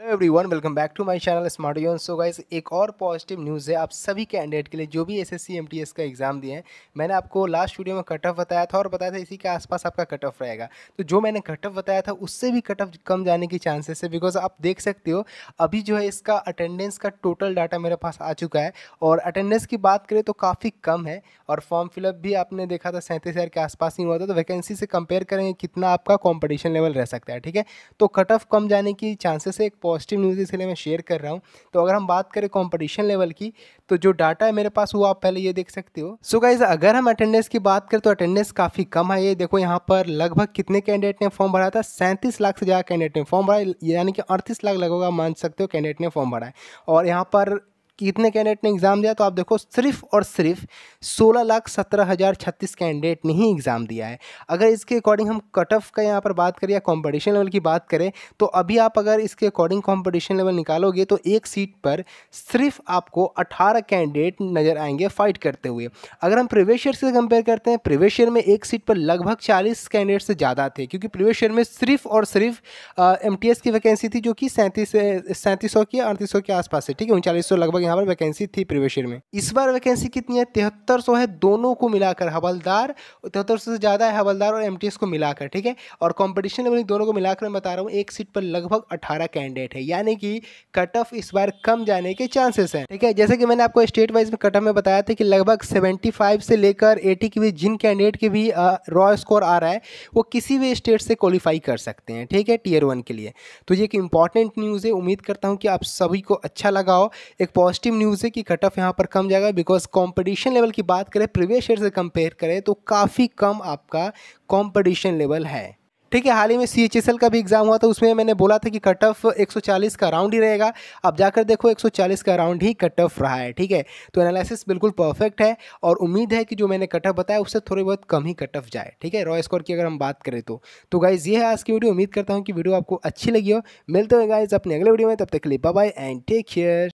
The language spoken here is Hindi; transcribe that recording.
hello everyone welcome back to my channel smart यून सो गाइस एक और पॉजिटिव न्यूज़ है आप सभी कैंडिडेट के लिए जो भी एसएससी एमटीएस का एग्ज़ाम दिए हैं मैंने आपको लास्ट वीडियो में कट ऑफ बताया था और बताया था इसी के आसपास आपका कट ऑफ रहेगा तो जो मैंने कट ऑफ बताया था उससे भी कट ऑफ कम जाने की चांसेस है बिकॉज आप देख सकते हो अभी जो है इसका अटेंडेंस का टोटल डाटा मेरे पास आ चुका है और अटेंडेंस की बात करें तो काफ़ी कम है और फॉर्म फिलअप भी आपने देखा था सैंतीस के आसपास ही हुआ था तो वैकेंसी से कंपेयर करेंगे कितना आपका कॉम्पिटिशन लेवल रह सकता है ठीक है तो कट ऑफ कम जाने की चांसेस है पॉजिटिव न्यूज़ इसलिए मैं शेयर कर रहा हूँ तो अगर हम बात करें कॉम्पिटिशन लेवल की तो जो डाटा है मेरे पास वो आप पहले ये देख सकते हो सो so गाइज अगर हम अटेंडेंस की बात करें तो अटेंडेंस काफ़ी कम है ये देखो यहाँ पर लगभग कितने कैंडिडेट ने फॉर्म भरा था सैंतीस लाख से ज़्यादा कैंडिडेट ने फॉर्म भरा यानी कि अड़तीस लाख लगभग मान सकते हो कैंडिडेट ने फॉर्म भरा है और यहाँ पर कितने कैंडिडेट ने एग्ज़ाम दिया तो आप देखो सिर्फ और सिर्फ सोलह लाख सत्रह हज़ार छत्तीस कैंडिडेट ने ही एग्ज़ाम दिया है अगर इसके अकॉर्डिंग हम कट ऑफ का यहाँ पर बात करें या कॉम्पिटिशन लेवल की बात करें तो अभी आप अगर इसके अकॉर्डिंग कॉम्पिटिशन लेवल निकालोगे तो एक सीट पर सिर्फ आपको अठारह कैंडिडेट नज़र आएंगे फाइट करते हुए अगर हम प्रीवियस ईयर से कंपेयर करते हैं प्रीवियस ईयर में एक सीट पर लगभग चालीस कैंडिडेट से ज़्यादा थे क्योंकि प्रीवियस ईयर में सिर्फ और सिर्फ एम की वैकेंसी थी जो कि सैंतीस सैंतीस सौ की अड़तीस सौ के आसपास है ठीक है उनचालीस सौ लगभग यहाँ पर वैकेंसी थी प्रीवियस ईयर में इस बार वैकेंसी कितनी है तिहत्तर सौ है दोनों को मिलाकर हवलदार तिहत्तर सौ से ज़्यादा है हवलदार और एम को मिलाकर ठीक है और कॉम्पिटिशन लेवल दोनों को मिलाकर मैं बता रहा हूँ एक सीट पर लगभग अठारह कैंडिडेट है यानी कि कट ऑफ इस बार कम जाने के चांसेस हैं ठीक है जैसे कि मैंने आपको स्टेट वाइज में कट ऑफ में बताया था कि लगभग सेवेंटी से लेकर एटी के बीच जिन कैंडिडेट के भी रॉ स्कोर आ रहा है वो किसी भी स्टेट से क्वालिफाई कर सकते हैं ठीक है टीयर वन के लिए तो ये एक इंपॉर्टेंट न्यूज़ है उम्मीद करता हूँ कि आप सभी को अच्छा लगाओ एक पॉजिटिव पॉजिटिव न्यूज़ है कि कट ऑफ यहाँ पर कम जाएगा बिकॉज कॉम्पिटिशन लेवल की बात करें प्रीवियस ईयर से कंपेयर करें तो काफ़ी कम आपका कॉम्पिटिशन लेवल है ठीक है हाल ही में सी का भी एग्ज़ाम हुआ था उसमें मैंने बोला था कि कट ऑफ 140 का राउंड ही रहेगा अब जाकर देखो 140 का राउंड ही कट ऑफ रहा है ठीक है तो एनालिसिस बिल्कुल परफेक्ट है और उम्मीद है कि जो मैंने कट ऑफ बताया उससे थोड़ी बहुत कम ही कट ऑफ जाए ठीक है रॉ स्कोर की अगर हम बात करें तो तो गाइज़ ये है आज की वीडियो उम्मीद करता हूँ कि वीडियो आपको अच्छी लगी हो मिलते हैं गाइज़ अपने अगले वीडियो में तब तक के लिए बाय एंड टेक केयर